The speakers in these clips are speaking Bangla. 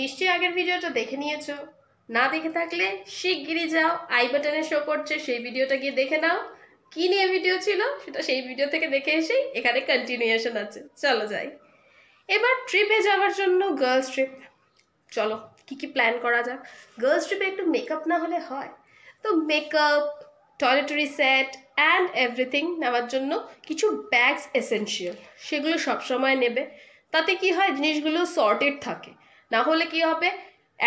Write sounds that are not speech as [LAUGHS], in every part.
নিশ্চয়ই আগের ভিডিওটা দেখে নিয়েছো না দেখে থাকলে শিগগিরই যাও আই বাটনে শো করছে সেই ভিডিওটা গিয়ে দেখে নাও কি নিয়ে ভিডিও ছিল সেটা সেই ভিডিও থেকে দেখে এসেই এখানে কন্টিনিউশন আছে চলো যাই এবার ট্রিপে যাওয়ার জন্য গার্লস ট্রিপ চলো কি কি প্ল্যান করা যাক গার্লস ট্রিপে একটু মেকআপ না হলে হয় তো makeup toiletry set and everything নেওয়ার জন্য কিছু ব্যাগস এসেন্সিয়াল সেগুলো সবসময় নেবে তাতে কি হয় জিনিসগুলো সর্টেড থাকে না হলে কি হবে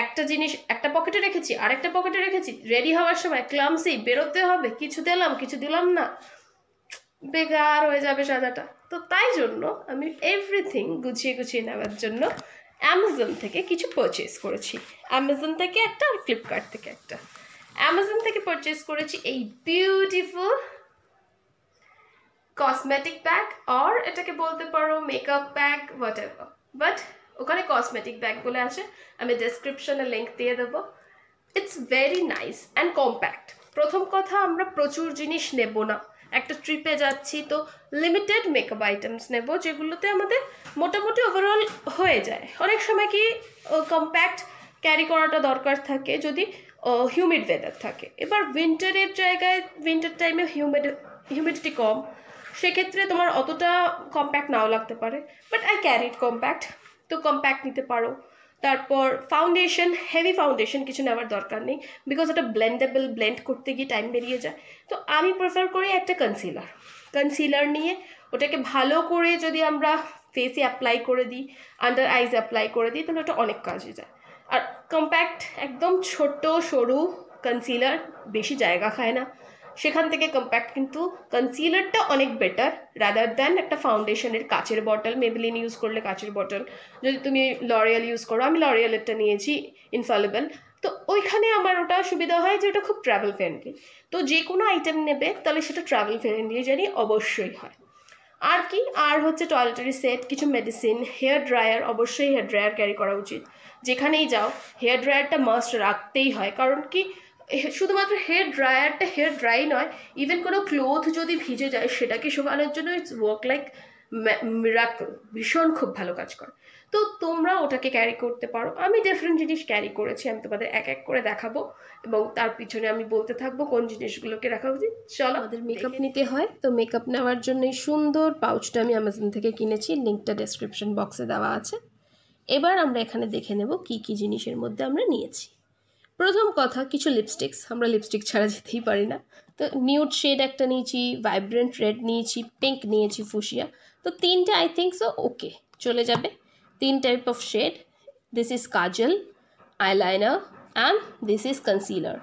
একটা জিনিস একটা পকেটে রেখেছি আরেকটা পকেটে রেখেছি রেডি হওয়ার সময় ক্লামসি বেরোতে হবে কিছু দিলাম কিছু দিলাম না বেকার হয়ে যাবে সাজাটা তো তাই জন্য আমি এভরিথিং গুছিয়ে গুছিয়ে নেওয়ার জন্য অ্যামাজন থেকে কিছু পারচেস করেছি অ্যামাজন থেকে একটা আর ফ্লিপকার্ট থেকে একটা অ্যামাজন থেকে পারচেস করেছি এই বিউটিফুল কসমেটিক ব্যাগ আর এটাকে বলতে পারো makeup bag whatever but ওখানে কসমেটিক ব্যাগ বলে আছে আমি ডেসক্রিপশনে লিঙ্ক দিয়ে দেবো it's very nice and compact প্রথম কথা আমরা প্রচুর জিনিস নেব না একটা ট্রিপে যাচ্ছি তো লিমিটেড মেকআপ আইটেমস নেব যেগুলোতে আমাদের মোটামুটি ওভারঅল হয়ে যায় অনেক সময় কি কম্প্যাক্ট ক্যারি করাটা দরকার থাকে যদি হিউমিড ওয়েদার থাকে এবার উইন্টারের জায়গায় উইন্টার টাইমে হিউমিড হিউমিডিটি কম সেক্ষেত্রে তোমার অতটা কম্প্যাক্ট নাও লাগতে পারে বাট আই ক্যারিড কম্প্যাক্ট তো কম্প্যাক্ট নিতে পারো তারপর ফাউন্ডেশন হেভি ফাউন্ডেশন কিছু নেওয়ার দরকার নেই বিকজ ওটা ব্লেন্ডেবল ব্লেন্ড করতে গিয়ে টাইম বেরিয়ে যায় তো আমি প্রেফার করি একটা কনসিলার কনসিলার নিয়ে ওটাকে ভালো করে যদি আমরা ফেসে অ্যাপ্লাই করে দিই আন্ডার আইজ অ্যাপ্লাই করে দিই তাহলে ওটা অনেক কাজে যায় আর কম্প্যাক্ট একদম ছোট সরু কনসিলার বেশি জায়গা খায় না সেখান থেকে কম্প্যাক্ট কিন্তু কনসিলারটা অনেক বেটার রাদার দ্যান একটা ফাউন্ডেশনের কাচের বটল মেবলিন ইউজ করলে কাচের বটল যদি তুমি লরিয়াল ইউজ করো আমি লরিয়ালেরটা নিয়েছি ইনফলেবল তো ওইখানে আমার ওটা সুবিধা হয় যে ওটা খুব ট্রাভেল ফ্রেন্ডলি তো যে কোনো আইটেম নেবে তাহলে সেটা ট্রাভেল ফ্রেন্ডলি জানি অবশ্যই হয় আর কি আর হচ্ছে টয়লেটারি সেট কিছু মেডিসিন হেয়ার ড্রায়ার অবশ্যই হেয়ার ড্রায়ার ক্যারি করা উচিত যেখানেই যাও হেয়ার ড্রায়ারটা মাস্ট রাখতেই হয় কারণ কি শুধুমাত্র হেয়ার ড্রায়ারটা হেয়ার ড্রাই নয় ইভেন কোনো ক্লোথ যদি ভিজে যায় সেটাকে শোভানোর জন্য ইটস ওয়ার্ক লাইক মিরাকল ভীষণ খুব ভালো কাজ করে তো তোমরা ওটাকে ক্যারি করতে পারো আমি ডিফারেন্ট জিনিস ক্যারি করেছি আমি তোমাদের এক এক করে দেখাবো এবং তার পিছনে আমি বলতে থাকবো কোন জিনিসগুলোকে রাখা উচিত চলো আমাদের মেকআপ নিতে হয় তো মেকআপ নেওয়ার জন্য এই সুন্দর পাউচটা আমি অ্যামাজন থেকে কিনেছি লিঙ্কটা ডেসক্রিপশন বক্সে দেওয়া আছে এবার আমরা এখানে দেখে নেব কি কি জিনিসের মধ্যে আমরা নিয়েছি প্রথম কথা কিছু লিপস্টিক্স আমরা লিপস্টিক ছাড়া যেতেই পারি না তো নিউড শেড একটা নিয়েছি ভাইব্রেন্ট রেড নিয়েছি পিঙ্ক নিয়েছি ফুসিয়া তো তিনটা আই থিঙ্ক সো ওকে চলে যাবে তিন type of shade this is kajal eyeliner and this is concealer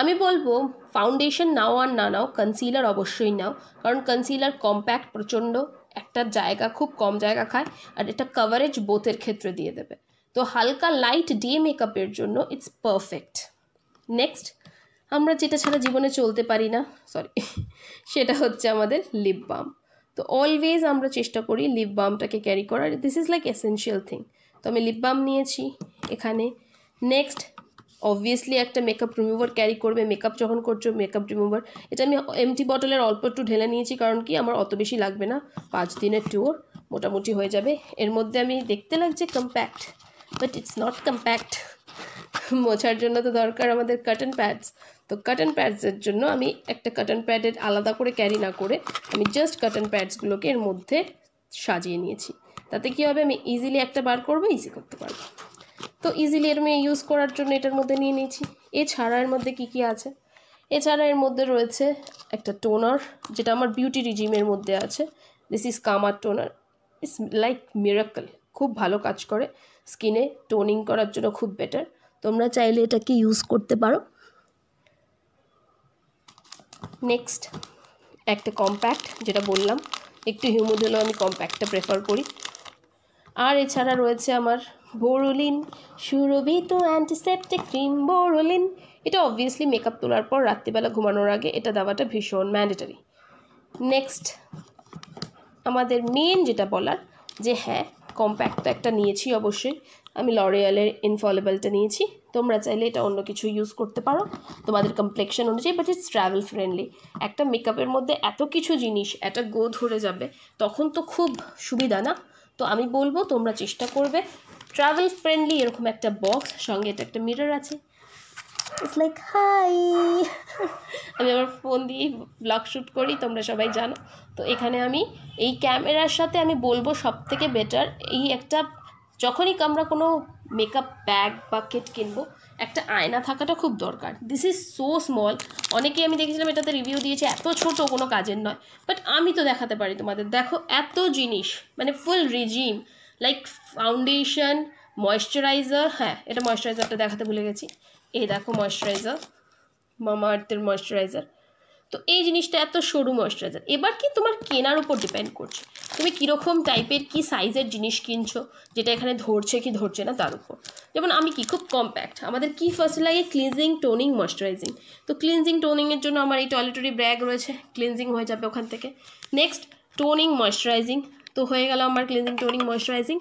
আমি বলবো ফাউন্ডেশন নাও আর না নাও কনসিলার অবশ্যই নাও কারণ কনসিলার কম্প্যাক্ট প্রচণ্ড একটা জায়গা খুব কম জায়গা খায় আর এটা কভারেজ বোথের ক্ষেত্রে দিয়ে দেবে তো হালকা লাইট ডে মেকআপের জন্য ইটস পারফেক্ট নেক্সট আমরা যেটা ছাড়া জীবনে চলতে পারি না সরি [LAUGHS] সেটা হচ্ছে আমাদের লিপ বাম তো অলওয়েজ আমরা চেষ্টা করি লিপ বামটাকে ক্যারি করার this is like essential thing তো আমি লিপ বাম নিয়েছি এখানে নেক্সট অবভিয়াসলি একটা মেকআপ রিমুভার ক্যারি করবে মেকআপ যখন করছো মেকআপ রিমুভার এটা আমি এমটি বটলের অল্প একটু ঢেলে নিয়েছি কারণ কি আমার অত বেশি লাগবে না পাঁচ দিনের ট্যুর মোটামুটি হয়ে যাবে এর মধ্যে আমি দেখতে লাগছে compact but it's not compact মোছার জন্য তো দরকার আমাদের কাটন প্যাডস তো কাটন প্যাডসের জন্য আমি একটা কাটন প্যাডের আলাদা করে ক্যারি না করে আমি জাস্ট কাটন প্যাডসগুলোকে এর মধ্যে সাজিয়ে নিয়েছি তাতে কি হবে আমি ইজিলি একটা বার করবো ইজি করতে পারবো তো ইজিলি এর আমি ইউজ করার জন্য এটার মধ্যে নিয়ে নিয়েছি এছাড়া এর মধ্যে কি কি আছে এছাড়া এর মধ্যে রয়েছে একটা টোনার যেটা আমার বিউটি রিজিমের মধ্যে আছে দিস ইজ কামার টোনার ইটস লাইক মিরাকল খুব ভালো কাজ করে স্কিনে টোনিং করার জন্য খুব বেটার তোমরা চাইলে এটাকে ইউজ করতে পারো নেক্সট একটা কম্প্যাক্ট যেটা বললাম একটু হিউমুড হলেও আমি কম্প্যাক্টটা প্রেফার করি আর এছাড়া রয়েছে আমার বোরোলিন সুরভিত অ্যান্টিসেপটিক ক্রিম বোরোলিন এটা অবভিয়াসলি মেকআপ তোলার পর রাত্রিবেলা ঘুমানোর আগে এটা দেওয়াটা ভীষণ ম্যান্ডেটারি নেক্সট আমাদের মেন যেটা বলার যে হ্যাঁ কম্প্যাক্ট একটা নিয়েছি অবশ্যই আমি লরিয়ালের ইনফলেবলটা নিয়েছি তোমরা চাইলে এটা অন্য কিছু ইউজ করতে পারো তোমাদের কমপ্লেকশন অনুযায়ী বাট ইটস ট্রাভেল ফ্রেন্ডলি একটা মেকআপের মধ্যে এত কিছু জিনিস একটা গো ধরে যাবে তখন তো খুব সুবিধা না তো আমি বলবো তোমরা চেষ্টা করবে ট্রাভেল ফ্রেন্ডলি এরকম একটা বক্স সঙ্গে এটা একটা মিরর আছে ইটস লাইক হাই আমি আমার ফোন দিয়ে ব্লগ শ্যুট করি তোমরা সবাই জানো তো এখানে আমি এই ক্যামেরার সাথে আমি বলবো সব থেকে বেটার এই একটা যখনই আমরা কোনো মেকআপ ব্যাগ বা কেট কিনবো একটা আয়না থাকাটা খুব দরকার দিস ইজ সো স্মল অনেকেই আমি দেখেছিলাম এটাতে রিভিউ দিয়েছে এত ছোট কোনো কাজের নয় বাট আমি তো দেখাতে পারি তোমাদের দেখো এত জিনিস মানে full regime like foundation moisturiser হ্যাঁ এটা ময়েশ্চারাইজারটা দেখাতে ভুলে গেছি এই দেখো ময়েশ্চারাইজার মামা আর্থের ময়েশ্চারাইজার তো এই জিনিসটা এত সরু ময়শ্চারাইজার এবার কি তোমার কেনার উপর ডিপেন্ড করছে তুমি কীরকম টাইপের কি সাইজের জিনিস কিনছো যেটা এখানে ধরছে কি ধরছে না তার উপর যেমন আমি কি খুব কম্প্যাক্ট আমাদের কি ফার্স্ট লাগে ক্লিনজিং টোনিং ময়শ্চারাইজিং তো ক্লিনজিং টোনিংয়ের জন্য আমার এই টয়লেটরি ব্যাগ রয়েছে ক্লিনজিং হয়ে যাবে ওখান থেকে নেক্সট টোনিং ময়শ্চারাইজিং তো হয়ে গেল আমার ক্লিনজিং টোনিং ময়শ্চারাইজিং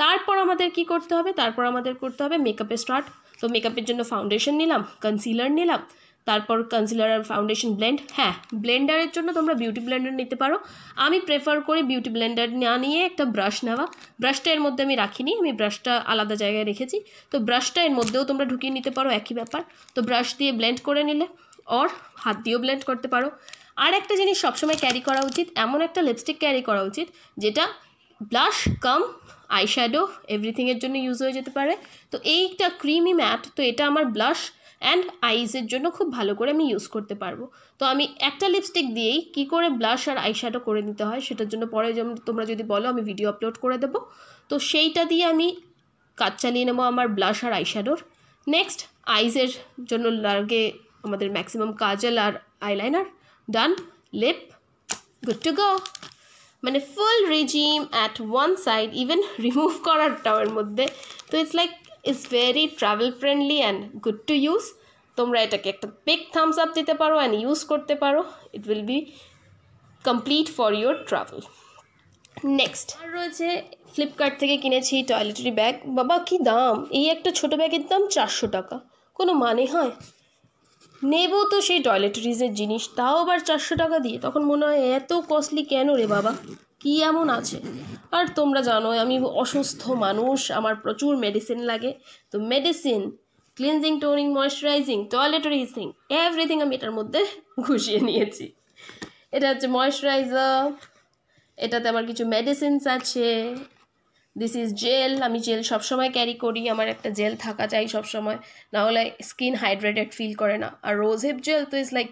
তারপর আমাদের কি করতে হবে তারপর আমাদের করতে হবে মেকআপে স্টার্ট তো মেকআপের জন্য ফাউন্ডেশন নিলাম কনসিলার নিলাম তারপর কনসিলার আর ফাউন্ডেশন ব্লেন্ড হ্যাঁ ব্লেন্ডারের জন্য তোমরা বিউটি ব্লেন্ডার নিতে পারো আমি প্রেফার করি বিউটি ব্লেন্ডার না নিয়ে একটা ব্রাশ নেওয়া ব্রাশটা এর মধ্যে আমি রাখিনি আমি ব্রাশটা আলাদা জায়গায় রেখেছি তো ব্রাশটা এর মধ্যেও তোমরা ঢুকিয়ে নিতে পারো একই ব্যাপার তো ব্রাশ দিয়ে ব্লেন্ড করে নিলে অর হাত দিয়েও ব্লেন্ড করতে পারো আর একটা জিনিস সবসময় ক্যারি করা উচিত এমন একটা লিপস্টিক ক্যারি করা উচিত যেটা ব্লাশ কাম আইশ্যাডো এভরিথিংয়ের জন্য ইউজ হয়ে যেতে পারে তো এইটা ক্রিমি ম্যাট তো এটা আমার ব্লাশ অ্যান্ড আইজের জন্য খুব ভালো করে আমি ইউজ করতে পারবো তো আমি একটা লিপস্টিক দিয়েই কি করে ব্লাশ আর আইশ্যাডো করে নিতে হয় সেটার জন্য পরে যেমন তোমরা যদি বলো আমি ভিডিও আপলোড করে দেবো তো সেইটা দিয়ে আমি কাজ চালিয়ে নেবো আমার ব্লাশ আর আইশ্যাডোর নেক্সট আইজের জন্য লাগে আমাদের ম্যাক্সিমাম কাজল আর eyeliner done lip good to go মানে full regime at one side even remove করার টাওয়ার মধ্যে তো it's like is very travel friendly and good to use তোমরা এটাকে একটা বিগ থামস আপ দিতে পারো অ্যান্ড ইউজ করতে পারো it will be complete for your travel next আর রয়েছে ফ্লিপকার্ট থেকে কিনেছি টয়লেটারি ব্যাগ বাবা কী দাম এই একটা ছোটো ব্যাগের দাম চারশো টাকা কোনো মানে হয় নেব তো সেই টয়লেটারিজের জিনিস তাও আবার চারশো টাকা দিয়ে তখন মনে হয় এত কস্টলি কেন রে বাবা কী এমন আছে আর তোমরা জানোই আমি অসুস্থ মানুষ আমার প্রচুর মেডিসিন লাগে তো medicine cleansing toning moisturising toiletarising everything আমি এটার মধ্যে [LAUGHS] ঘুষিয়ে নিয়েছি এটা হচ্ছে ময়শ্চারাইজার এটাতে আমার কিছু মেডিসিনস আছে দিস ইজ জেল আমি জেল সবসময় ক্যারি করি আমার একটা জেল থাকা চাই সবসময় না হলে স্কিন হাইড্রেটেড ফিল করে না আর রোজ হিপ জেল তো is like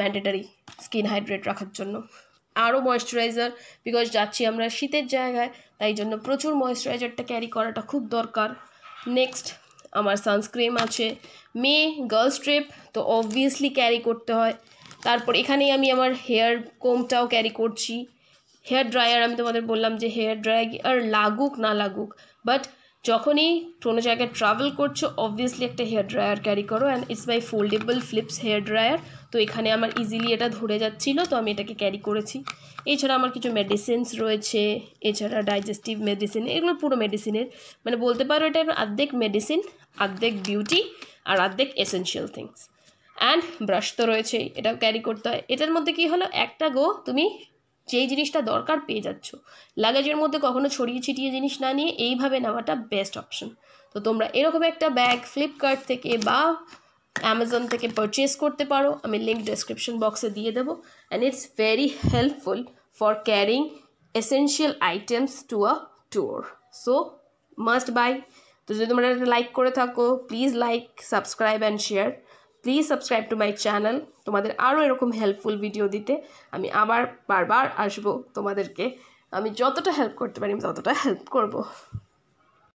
mandatory skin hydrate রাখার জন্য আরও ময়শ্চারাইজার বিকজ যাচ্ছি আমরা শীতের জায়গায় তাই জন্য প্রচুর ময়শ্চারাইজারটা ক্যারি করাটা খুব দরকার নেক্সট আমার সানস্ক্রিম আছে মেয়ে গার্লস ট্রিপ তো অবভিয়াসলি ক্যারি করতে হয় তারপর এখানেই আমি আমার হেয়ার কোমটাও ক্যারি করছি হেয়ার ড্রায়ার আমি তোমাদের বললাম যে হেয়ার ড্রায়ার লাগুক না লাগুক বাট যখনই কোনো জায়গায় ট্রাভেল করছো অবভিয়াসলি একটা হেয়ার ড্রায়ার ক্যারি করো and it's my foldable Philips hair dryer তো এখানে আমার ইজিলি এটা ধরে যাচ্ছিলো তো আমি এটাকে ক্যারি করেছি এছাড়া আমার কিছু মেডিসিনস রয়েছে এছাড়া ডাইজেস্টিভ মেডিসিন এগুলো পুরো মেডিসিনের মানে বলতে পারো এটা আর্ধেক মেডিসিন অর্ধেক বিউটি আর অর্ধেক এসেনশিয়াল থিংস অ্যান্ড ব্রাশ তো রয়েছেই এটাও ক্যারি করতে হয় এটার মধ্যে কি হলো একটা গো তুমি যে জিনিসটা দরকার পেয়ে যাচ্ছ লাগেজের মধ্যে কখনো ছড়িয়ে ছিটিয়ে জিনিস না নিয়ে এইভাবে নেওয়াটা বেস্ট অপশন তো তোমরা এরকম একটা ব্যাগ ফ্লিপকার্ট থেকে বা অ্যামাজন থেকে পারচেস করতে পারো আমি লিঙ্ক ডেসক্রিপশন বক্সে দিয়ে দেবো and it's very helpful for carrying essential items to a tour so must buy তো যদি তোমরা লাইক করে থাকো please like subscribe and share please subscribe to my channel তোমাদের আরও এরকম হেল্পফুল ভিডিও দিতে আমি আবার বারবার আসব তোমাদেরকে আমি যতটা হেল্প করতে পারি আমি ততটা হেল্প করব